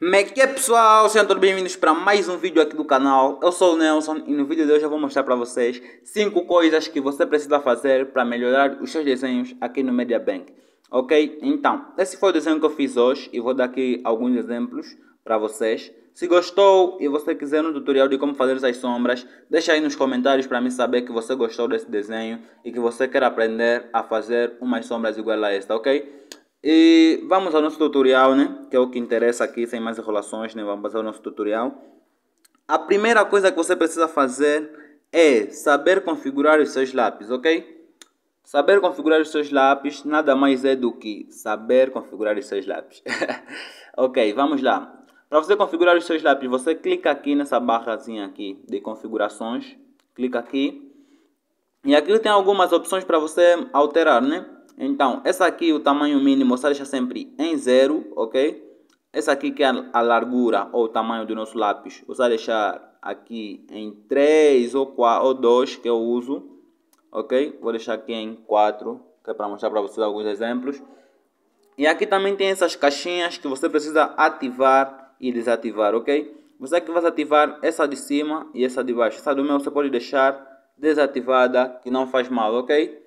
Como é que é pessoal? Sejam todos bem-vindos para mais um vídeo aqui do canal. Eu sou o Nelson e no vídeo de hoje eu vou mostrar para vocês 5 coisas que você precisa fazer para melhorar os seus desenhos aqui no Media Bank. Ok? Então, esse foi o desenho que eu fiz hoje e vou dar aqui alguns exemplos para vocês. Se gostou e você quiser um tutorial de como fazer essas sombras, deixa aí nos comentários para mim saber que você gostou desse desenho e que você quer aprender a fazer umas sombras igual a esta, ok? E vamos ao nosso tutorial, né? Que é o que interessa aqui, sem mais enrolações, né? Vamos ao nosso tutorial. A primeira coisa que você precisa fazer é saber configurar os seus lápis, ok? Saber configurar os seus lápis nada mais é do que saber configurar os seus lápis. ok, vamos lá. Para você configurar os seus lápis, você clica aqui nessa barrazinha aqui de configurações. Clica aqui. E aqui tem algumas opções para você alterar, né? Então, essa aqui, o tamanho mínimo, você deixa sempre em zero, ok? Essa aqui que é a largura ou o tamanho do nosso lápis, você vai deixar aqui em 3 ou 4 ou 2 que eu uso, ok? Vou deixar aqui em 4, que é para mostrar para vocês alguns exemplos. E aqui também tem essas caixinhas que você precisa ativar e desativar, ok? Você que vai ativar essa de cima e essa de baixo. Essa do meu você pode deixar desativada, que não faz mal, ok?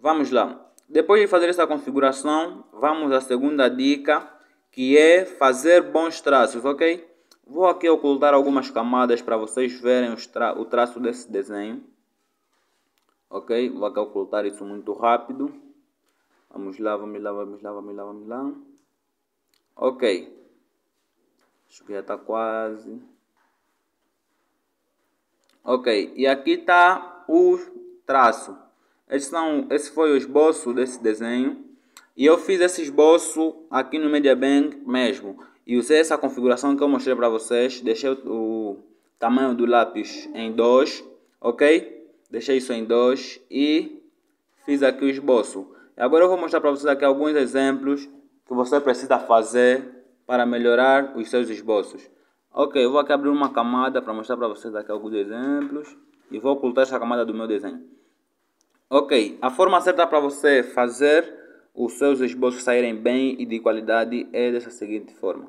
Vamos lá. Depois de fazer essa configuração, vamos à segunda dica, que é fazer bons traços, ok? Vou aqui ocultar algumas camadas para vocês verem tra o traço desse desenho. Ok? Vou aqui ocultar isso muito rápido. Vamos lá, vamos lá, vamos lá, vamos lá, vamos lá. Ok. Acho que já está quase. Ok. E aqui está o traço. Esses são, esse foi o esboço desse desenho. E eu fiz esse esboço aqui no Mediabank mesmo. E usei essa configuração que eu mostrei para vocês. Deixei o, tamanho do lápis em 2, ok? Deixei isso em 2 e fiz aqui o esboço. E agora eu vou mostrar para vocês aqui alguns exemplos que você precisa fazer para melhorar os seus esboços. Ok, eu vou aqui abrir uma camada para mostrar para vocês aqui alguns exemplos. E vou ocultar essa camada do meu desenho. Ok, a forma certa para você fazer os seus esboços saírem bem e de qualidade é dessa seguinte forma.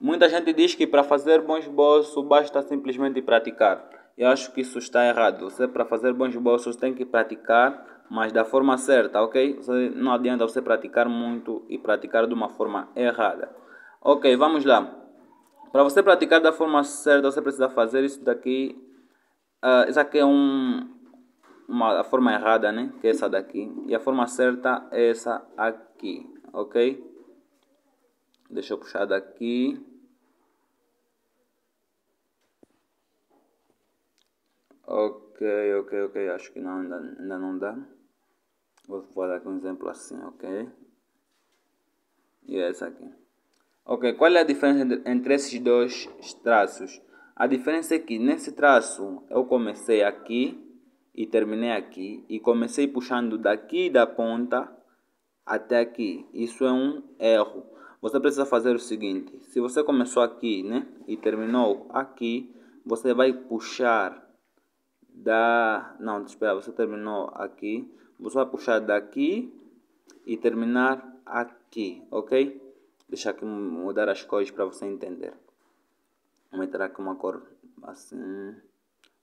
Muita gente diz que para fazer bom esboço basta simplesmente praticar. Eu acho que isso está errado. Você para fazer bons esboços tem que praticar, mas da forma certa, ok? Não adianta você praticar muito e praticar de uma forma errada. Ok, vamos lá. Para você praticar da forma certa, você precisa fazer isso daqui. Uh, isso aqui é um, uma, a forma errada, né? Que é essa daqui. E a forma certa é essa aqui, ok? Deixa eu puxar daqui. Ok, ok, ok. Acho que não, ainda, ainda não dá. Vou, vou dar aqui um exemplo assim, ok? E é essa aqui. Ok, qual é a diferença entre esses dois traços? A diferença é que nesse traço eu comecei aqui e terminei aqui e comecei puxando daqui da ponta até aqui. Isso é um erro. Você precisa fazer o seguinte: se você começou aqui, né, e terminou aqui, você vai puxar da não, espera, você terminou aqui, você vai puxar daqui e terminar aqui, OK? Deixa aqui mudar as cores para você entender. Vou meter aqui uma cor assim.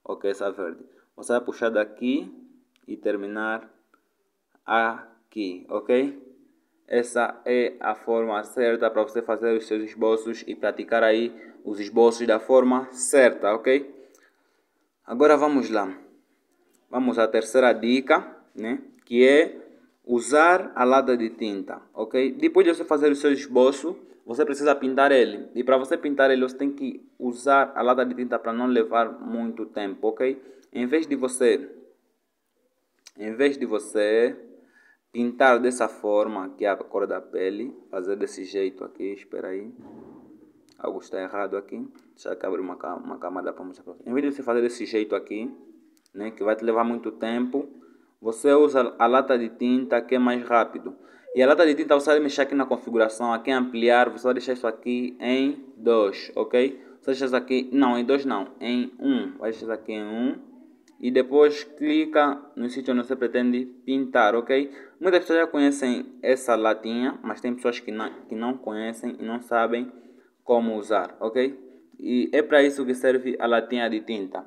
OK, essa verde. Você vai puxar daqui e terminar aqui, ok? Essa é a forma certa para você fazer os seus esboços e praticar aí os esboços da forma certa, ok? Agora vamos lá. Vamos à terceira dica, né? Que é usar a lata de tinta, ok? Depois de você fazer o seu esboço, você precisa pintar ele. E para você pintar ele, você tem que usar a lata de tinta para não levar muito tempo, ok? em vez de você em vez de você pintar dessa forma é a cor da pele, fazer desse jeito aqui, espera aí. Algo está errado aqui. Deixa eu abrir uma, uma camada para mostrar para você. Em vez de você fazer desse jeito aqui, né, que vai te levar muito tempo, você usa a lata de tinta que é mais rápido. E a lata de tinta você vai mexer aqui na configuração, aqui ampliar, você vai deixar isso aqui em 2, ok? Você deixa isso aqui, não, em 2 não, em 1. Um. Vai deixar isso aqui em 1. Um e depois clica no sítio onde você pretende pintar, ok? Muitas pessoas já conhecem essa latinha, mas tem pessoas que não, que não conhecem e não sabem como usar, ok? E é para isso que serve a latinha de tinta.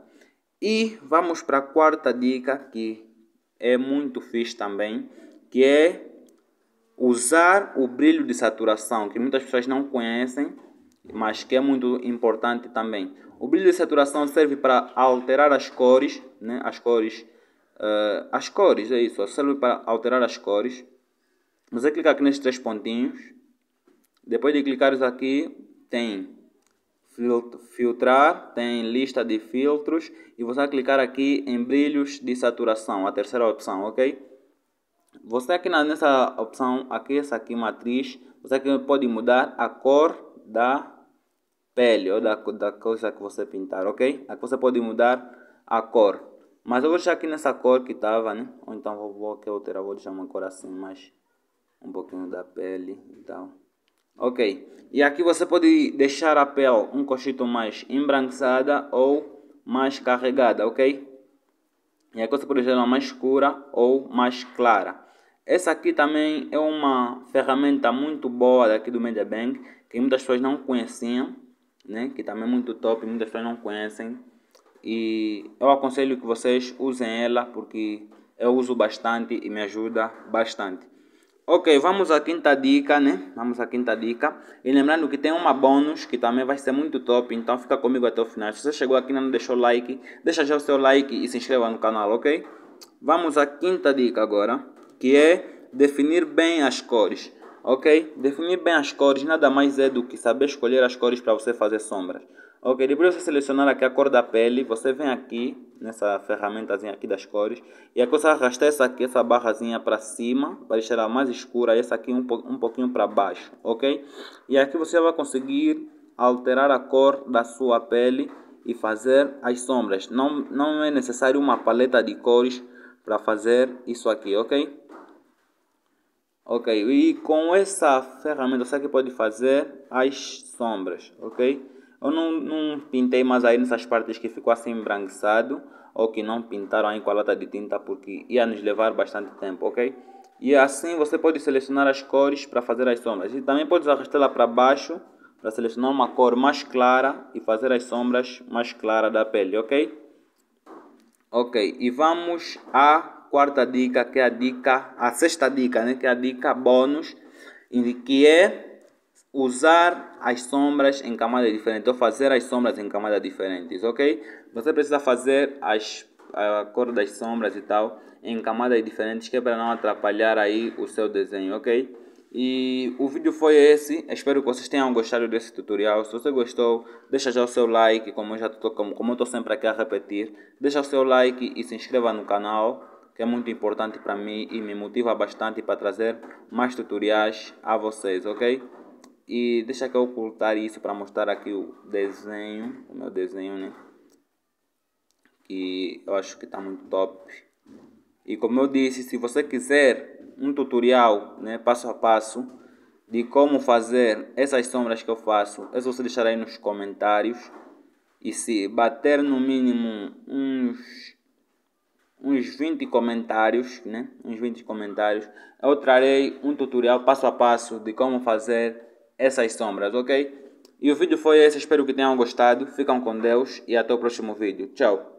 E vamos para a quarta dica que é muito fixe também, que é usar o brilho de saturação, que muitas pessoas não conhecem mas que é muito importante também. O brilho de saturação serve para alterar as cores, né? as cores, uh, as cores, é isso, serve para alterar as cores. Você clica aqui nesses três pontinhos, depois de clicar aqui, tem filtrar, tem lista de filtros e você vai clicar aqui em brilhos de saturação, a terceira opção, ok? Você aqui nessa opção, aqui, essa aqui matriz, você aqui pode mudar a cor da pele ou da, da coisa que você pintar, ok? Aqui você pode mudar a cor. Mas eu vou deixar aqui nessa cor que estava, né? Ou então vou, vou aqui alterar, vou deixar uma cor assim, mais um pouquinho da pele e então. tal. Ok, e aqui você pode deixar a pele um cochito mais embranquiçada ou mais carregada, ok? E aqui você pode deixar ela mais escura ou mais clara. Essa aqui também é uma ferramenta muito boa daqui do Bank, que muitas pessoas não conheciam né? que também é muito top, muitas pessoas não conhecem. E eu aconselho que vocês usem ela porque eu uso bastante e me ajuda bastante. Ok, vamos à quinta dica, né? Vamos à quinta dica. E lembrando que tem uma bônus que também vai ser muito top, então fica comigo até o final. Se você chegou aqui e não deixou like, deixa já o seu like e se inscreva no canal, ok? Vamos à quinta dica agora, que é definir bem as cores ok? Definir bem as cores nada mais é do que saber escolher as cores para você fazer sombras. Ok, depois você selecionar aqui a cor da pele, você vem aqui nessa ferramentazinha aqui das cores e aqui você arrastar essa aqui, essa barrazinha para cima para deixar ela mais escura e essa aqui um, po um pouquinho para baixo, ok? E aqui você vai conseguir alterar a cor da sua pele e fazer as sombras. Não, não é necessário uma paleta de cores para fazer isso aqui, ok? Ok, e com essa ferramenta você que pode fazer as sombras, ok? Eu não, não pintei mais aí nessas partes que ficou assim embranquiçado ou que não pintaram aí com a lata de tinta porque ia nos levar bastante tempo, ok? E assim você pode selecionar as cores para fazer as sombras. E também pode arrastar ela para baixo para selecionar uma cor mais clara e fazer as sombras mais claras da pele, ok? Ok, e vamos a quarta dica, que é a dica, a sexta dica, né, que é a dica bônus, que é usar as sombras em camadas diferentes, ou fazer as sombras em camadas diferentes, ok? Você precisa fazer as, a cor das sombras e tal em camadas diferentes, que é para não atrapalhar aí o seu desenho, ok? E o vídeo foi esse. Espero que vocês tenham gostado desse tutorial. Se você gostou, deixa já o seu like, como eu já tô, como, como eu estou sempre aqui a repetir. Deixa o seu like e se inscreva no canal que é muito importante para mim e me motiva bastante para trazer mais tutoriais a vocês, ok? E deixa que eu ocultar isso para mostrar aqui o desenho, o meu desenho, né? Que eu acho que está muito top. E como eu disse, se você quiser um tutorial, né, passo a passo, de como fazer essas sombras que eu faço, é só você deixar aí nos comentários. E se bater no mínimo uns uns 20 comentários, né? Uns 20 comentários. Eu trarei um tutorial passo a passo de como fazer essas sombras, ok? E o vídeo foi esse, espero que tenham gostado. Ficam com Deus e até o próximo vídeo. Tchau!